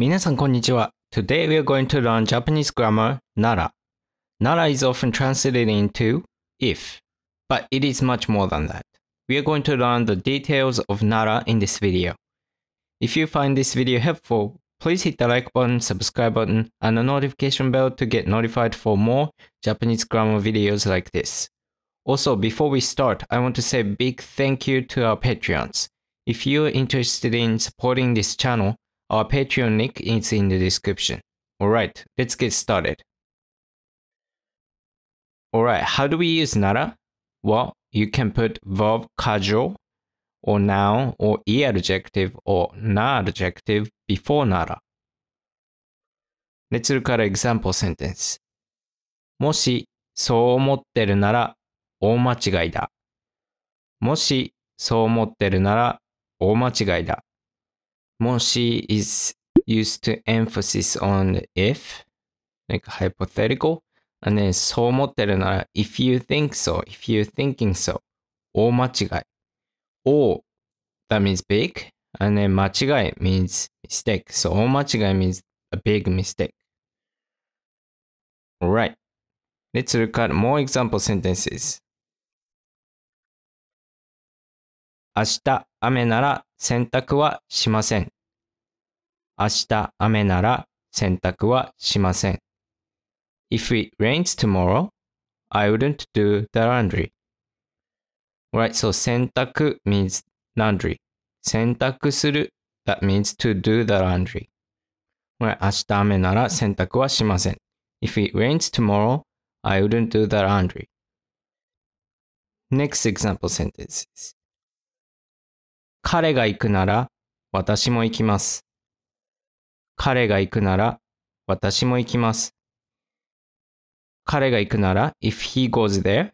Minasan Today we are going to learn Japanese grammar nara. Nara is often translated into if, but it is much more than that. We are going to learn the details of nara in this video. If you find this video helpful, please hit the like button, subscribe button, and the notification bell to get notified for more Japanese grammar videos like this. Also, before we start, I want to say big thank you to our Patreons. If you're interested in supporting this channel, Our Patreon link is in the description. Alright, let's get started. Alright, how do we use Nara? Well, you can put verb casual or noun or e adjective or na adjective before Nara. Let's look at an example sentence. もしそう思ってるなら大間違いだ。もしそう思ってるなら大間違いだ。Monshi is used to emphasis on if, like hypothetical. And then そう思ってるなら if you think so, if you thinking so. 大間違い。all, that means big. And then 間違い means mistake. So 大間違い means a big mistake. Alright. Let's look at more example sentences. 明日雨なら洗濯はしません。明日雨なら洗濯はしません。If it rains tomorrow, I wouldn't do the laundry. Right, so 洗濯 means laundry. 洗濯する that means to do the laundry. Right, 明日雨なら洗濯はしません。If it rains tomorrow, I wouldn't do the laundry. Next example sentences. 彼が行くなら私も行きます。彼が行くなら私も行きます。彼が行くなら if he goes there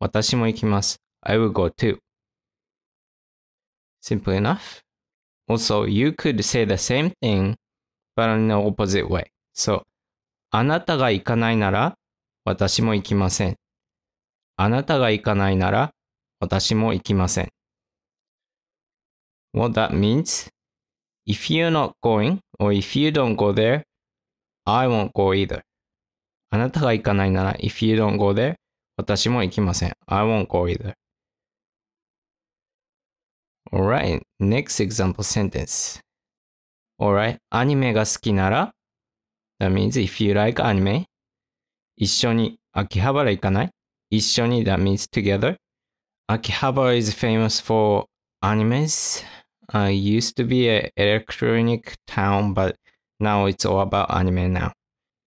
私も行きます。I will go too. Simple enough. Also, you could say the same thing but in the opposite way. So, あなたが行かないなら私も行きません。あなたが行かないなら私も行きません。What that means, if you're not going or if you don't go there, I won't go either. あなたが行かないなら, if you don't go there, 私も行きません. I will won't go either. Alright, next example sentence. Alright, right, アニメが好きなら, that means if you like anime, 一緒に秋葉原行かない一緒に that means together. 秋葉原 is famous for animes. I used to be an electronic town, but now it's all about anime now.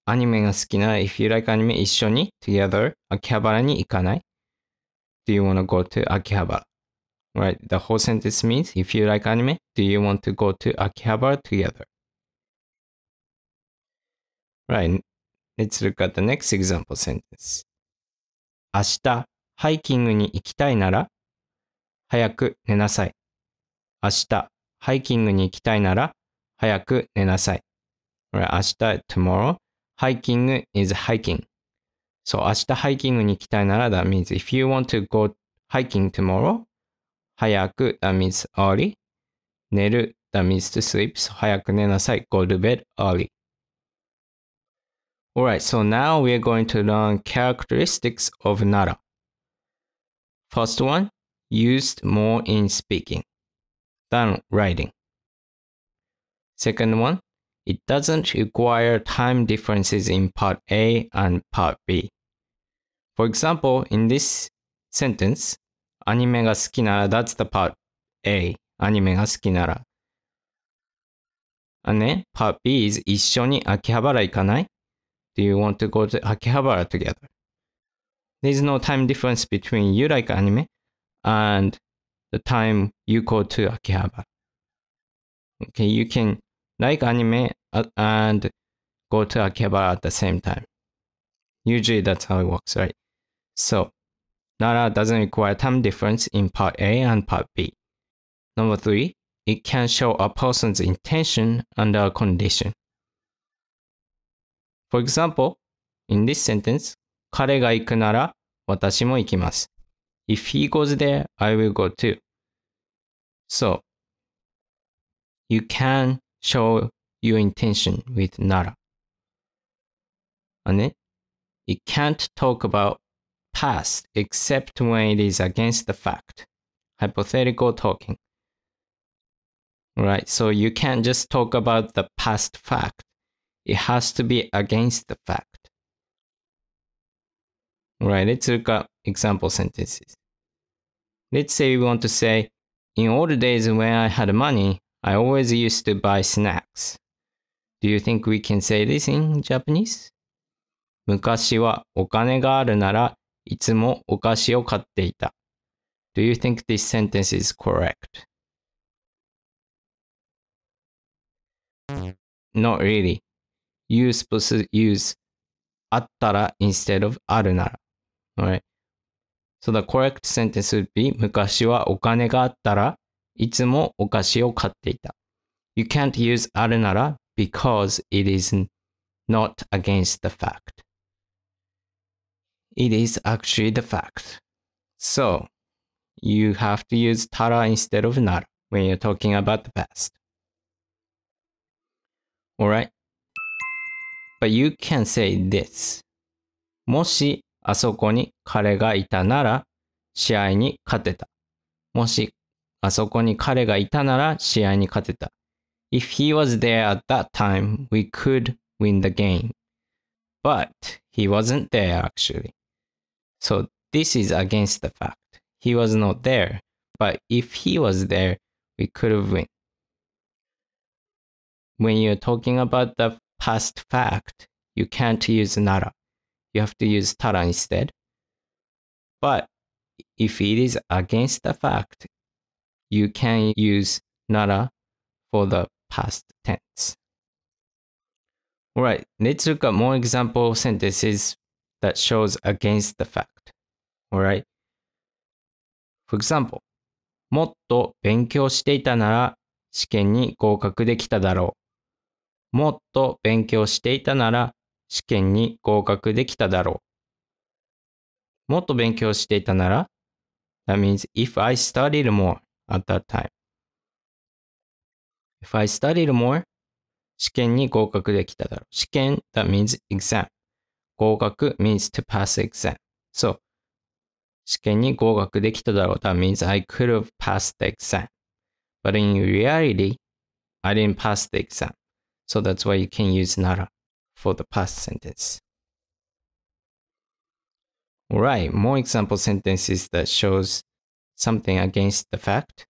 アニメが好きなら、if you like アニメ一緒に、together、秋葉原に行かない ?Do you want t go to 秋葉原 Right, the whole sentence means, if you like a n i do you want to go to 秋葉原 together? Right, let's look at the next example sentence. 明日、ハイキングに行きたいなら、早く寝なさい。明日、ハイキングに行きたいなら、早く寝なさい。明日、tomorrow, ハイキング is hiking. そう、明日ハイキングに行きたいなら、that means if you want to go hiking tomorrow, 早く、that means early. 寝る、that means to sleep. So 早く寝なさい。go to bed early. Alright, so now we're a going to learn characteristics of Nara. First one, used more in speaking. writing. Second one, it doesn't require time differences in part A and part B. For example, in this sentence, アニメが好きなら that's the part A, and then part B is 一緒に秋葉原行かない Do you want to go to 秋葉原 together? There's no time difference between you like anime and the time you go to Akihabara. Okay, you can like anime uh, and go to Akihabara at the same time. Usually that's how it works, right? So, Nara doesn't require time difference in part A and part B. Number three, it can show a person's intention under a condition. For example, in this sentence, 彼が行くなら私も行きます。if he goes there, I will go too. So, you can show your intention with nara. And you can't talk about past except when it is against the fact. Hypothetical talking. Right, so you can't just talk about the past fact. It has to be against the fact. Right, Let's look at. Example sentences. Let's say we want to say, In old days when I had money, I always used to buy snacks. Do you think we can say this in Japanese? 昔はお金があるならいつもお菓子を買っていた。Do you think this sentence is correct? Not really. You're supposed to use あったら instead of あるなら。Alright. So the correct sentence would be 昔はお金があったらいつもお菓子を買っていた。You can't use あるなら because it is not against the fact. It is actually the fact. So you have to use たら instead of なら when you're talking about the past. Alright? But you can say this. もしあそこに彼がいたなら試合に勝てた。もしあそこに彼がいたなら試合に勝てた。If he was there at that time, we could win the game. But he wasn't there actually. So this is against the fact. He was not there. But if he was there, we could have win. When you're talking about the past fact, you can't use nara. you have to use Tara instead. But if it is against the fact, you can use Nara for the past tense. Alright, let's look at more example sentences that shows against the fact. Alright. For example, もっと勉強していたなら試験に合格できただろう。もっと勉強していたなら試験に合格できただろう。もっと勉強していたなら That means if I studied more at that time. If I studied more, 試験に合格できただろう。試験 that means exam. 合格 means to pass exam. So, 試験に合格できただろう。That means I could have passed the exam. But in reality, I didn't pass the exam. So that's why you can use なら。for the past sentence. Alright, more example sentences that shows something against the fact.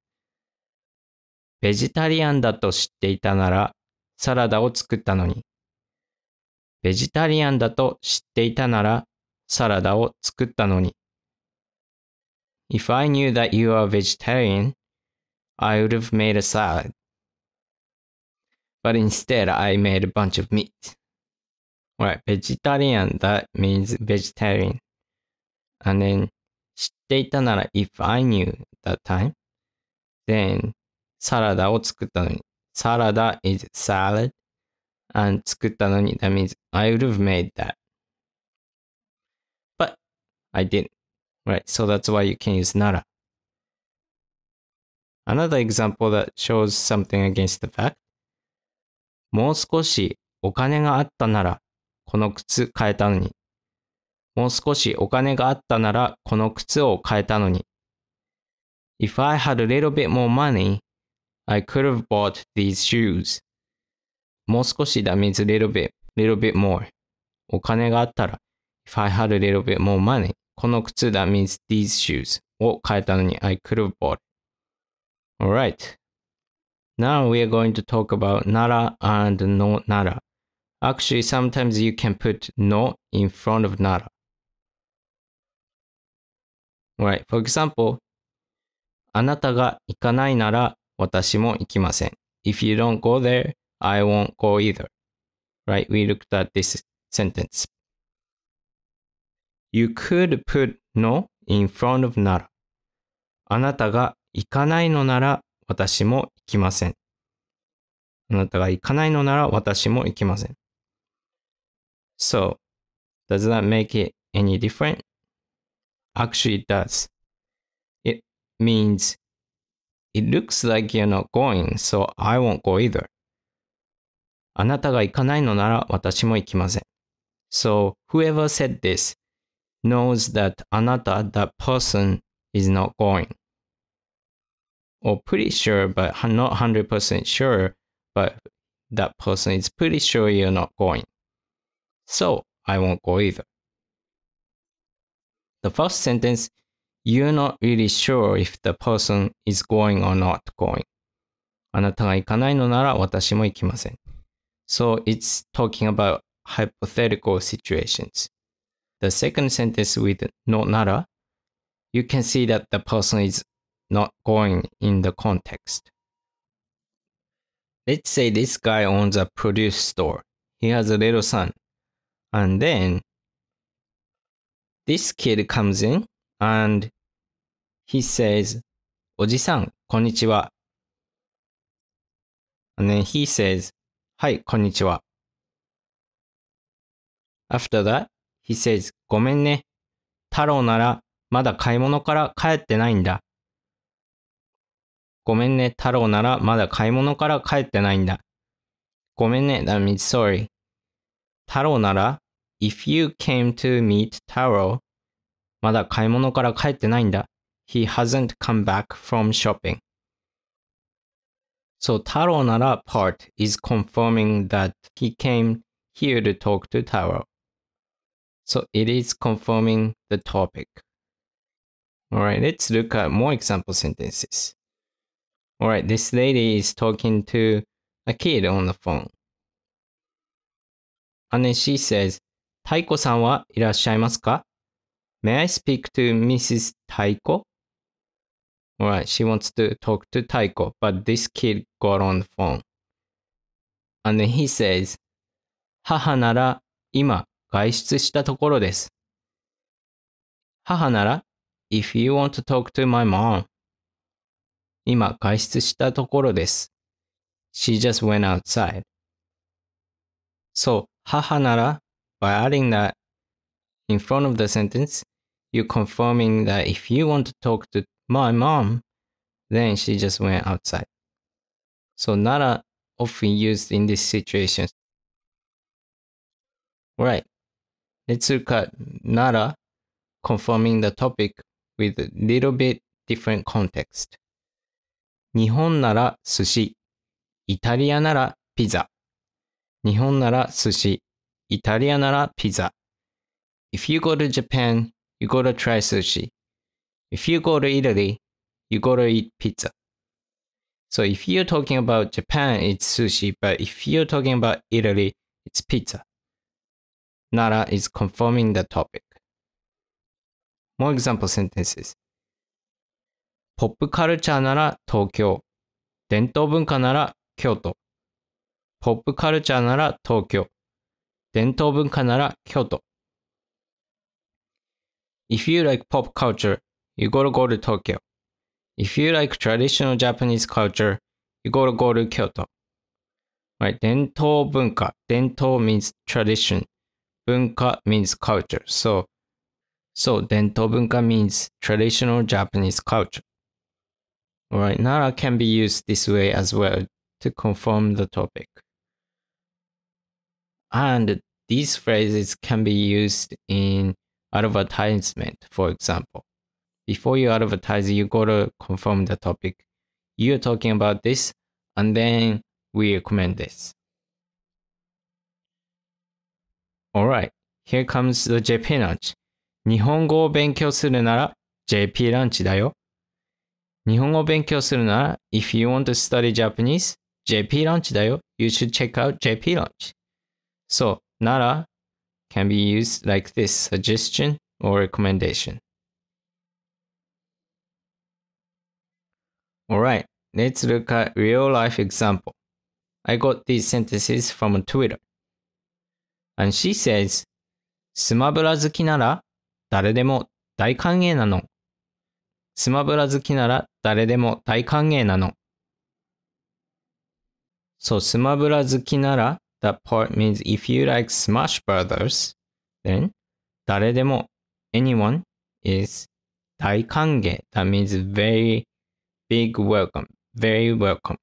ベジタリアンだと知っていたならサラダを作ったのに。ベジタリアンだと知っていたならサラダを作ったのに。If I knew that you are vegetarian, I would have made a salad. But instead, I made a bunch of meat. Right, vegetarian, that means vegetarian. And then, 知っていたなら if I knew that time, then サラダを作ったのに。サラダ is salad. And 作ったのに that means I would have made that. But I didn't. Right, so that's why you can use なら。Another example that shows something against the fact. もう少しお金があったならこの靴買えたのに。もう少しお金があったならこの靴を買えたのに。If I had a little bit more money, I could have bought these shoes. もう少しだ means little bit, little bit more. お金があったら、If I had a little bit more money, この靴だ means these shoes を買えたのに I could have bought. Alright. Now we are going to talk about Nara and No Nara. Actually, sometimes you can put no in front of nada. Right, for example, あなたが行かないなら私も行きません。If you don't go there, I won't go either. Right, we looked at this sentence. You could put no in front of なら。あなたが行かないのなら私も行きません。あなたが行かないのなら私も行きません。So does that make it any different? Actually, it does. It means it looks like you're not going, so I won't go either. あなたが行かないのなら私も行きません。So whoever said this knows that anata, that person is not going. Or pretty sure, but not 100% sure, but that person is pretty sure you're not going. So I won't go either. The first sentence, you're not really sure if the person is going or not going. あなたが行かないのなら私も行きません。So it's talking about hypothetical situations. The second sentence with no nara, you can see that the person is not going in the context. Let's say this guy owns a produce store. He has a little son And then this kid comes in and he says, おじさん、こんにちは。And then he says, はい、こんにちは。After that, he says, ごめんね。太郎ならまだ買い物から帰ってないんだ。ごめんね、太郎ならまだ買い物から帰ってないんだ。ごめんね、that means sorry. 太郎なら If you came to meet Taro, まだ買い物から帰ってないんだ。He hasn't come back from shopping. So Taro Nara part is confirming that he came here to talk to Taro. So it is confirming the topic. Alright, let's look at more example sentences. Alright, this lady is talking to a kid on the phone. And then she says, 太鼓さんはいらっしゃいますか ?May I speak to Mrs. 太鼓 ?Alright, she wants to talk to 太鼓 but this kid got on the phone. And then he says, 母なら今外出したところです。母なら If you want to talk to my mom 今外出したところです。She just went outside. そう、母なら By adding that in front of the sentence, you're confirming that if you want to talk to my mom, then she just went outside. So nara often used in these situations. Right. Let's look at nara confirming the topic with a little bit different context. 日本なら寿司、イタリアならピザ。日本なら寿司、イタリアならピザ。If you go to Japan, you g o t o try sushi. If you go to Italy, you g o t o eat pizza. So if you're talking about Japan, it's sushi, but if you're talking about Italy, it's pizza. Nara is confirming the topic. More example sentences. ポップカルチャーなら東京。伝統文化なら京都。ポップカルチャーなら東京。伝統文化なら京都。If you like pop culture, you gotta go to Tokyo. If you like traditional Japanese culture, you gotta go to Kyoto. Right, 伝統文化。伝統 means tradition. 文化 means culture. So, so 伝統文化 means traditional Japanese culture. Alright, Nara can be used this way as well to confirm the topic. And These phrases can be used in advertisement, for example. Before you advertise, you gotta confirm the topic. You're talking about this, and then we recommend this. Alright, here comes the JP Lunch. 日本語を勉強するなら JP ランチだよ。日本語を勉強するなら If you want to study Japanese, JP You should check out JP Lunch. So, なら can be used like this suggestion or recommendation. Alright, let's look at real life example. I got these sentences from Twitter. And she says, スマブラ好きなら誰でも大歓迎なの。スマブラ好きなら誰でも大歓迎なの。そう、スマブラ好きなら that part means if you like Smash Brothers, then 誰でも anyone is 大歓迎 that means very big welcome, very welcome.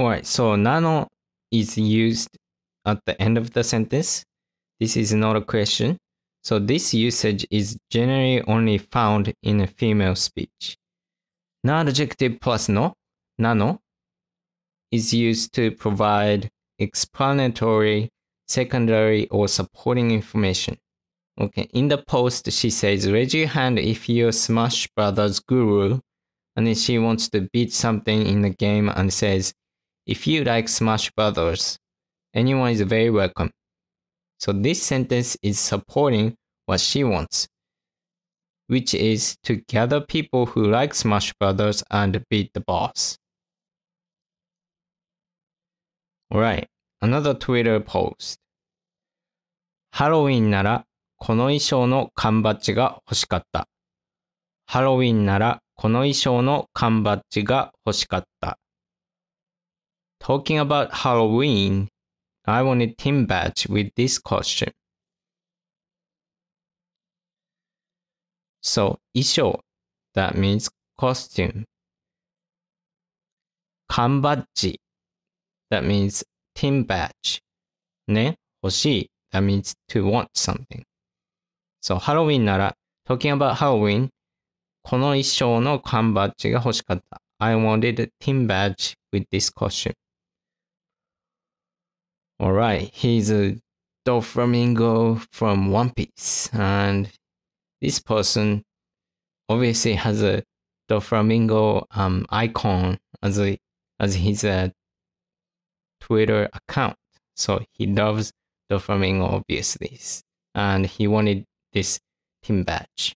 Alright, so nano is used at the end of the sentence. This is not a question. So this usage is generally only found in a female speech. Na adjective plus no, nano, is used to provide explanatory, secondary, or supporting information. Okay, in the post, she says, raise your hand if you're Smash Brothers guru. And then she wants to beat something in the game and says, if you like Smash Brothers, anyone is very welcome. So this sentence is supporting what she wants, which is to gather people who like Smash Brothers and beat the boss. a l Right. Another Twitter post. ハロウィンならこの衣装の缶バッジが欲しかった。ハロウィンならこの衣装の缶バッジが欲しかった。Talking about Halloween, I want a team badge with this costume. So, 衣装 that means costume. 缶バッジ that means timbatch. Ne, hoshi, that means to want something. So Halloween Talking about Halloween, この衣装の缶バッジが欲しかった。I wanted a team badge with this costume. Alright, he's a Doflamingo from One Piece. And this person obviously has a Doflamingo um, icon as, a, as his uh, Twitter account. So he loves the Doflamingo, obviously, and he wanted this team badge.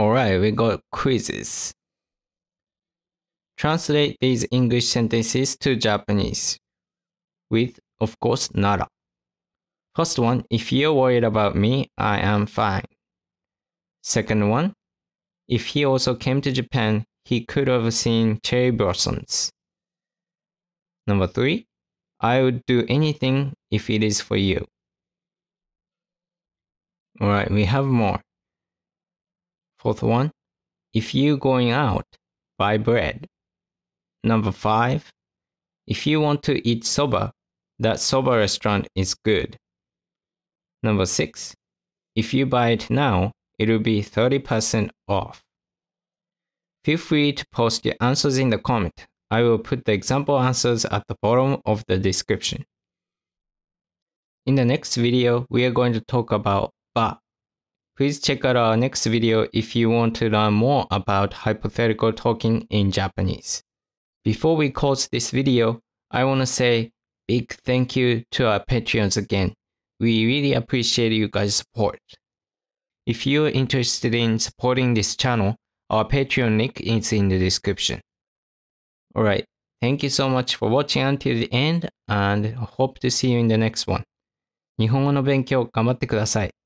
Alright, we got quizzes. Translate these English sentences to Japanese with, of course, nara. First one, if you're worried about me, I am fine. Second one, if he also came to Japan, he could have seen cherry blossoms. Number three, I would do anything if it is for you. Alright, we have more. Fourth one, if you going out, buy bread. Number five, if you want to eat soba, that soba restaurant is good. Number six, if you buy it now, it'll be 30% off. Feel free to post your answers in the comment. I will put the example answers at the bottom of the description. In the next video, we are going to talk about BA. Please check out our next video if you want to learn more about hypothetical talking in Japanese. Before we close this video, I want to say big thank you to our Patreons again. We really appreciate you guys' support. If you're interested in supporting this channel, Our Patreon link is in the description. Alright, thank you so much for watching until the end and hope to see you in the next one. 日本語の勉強頑張ってください。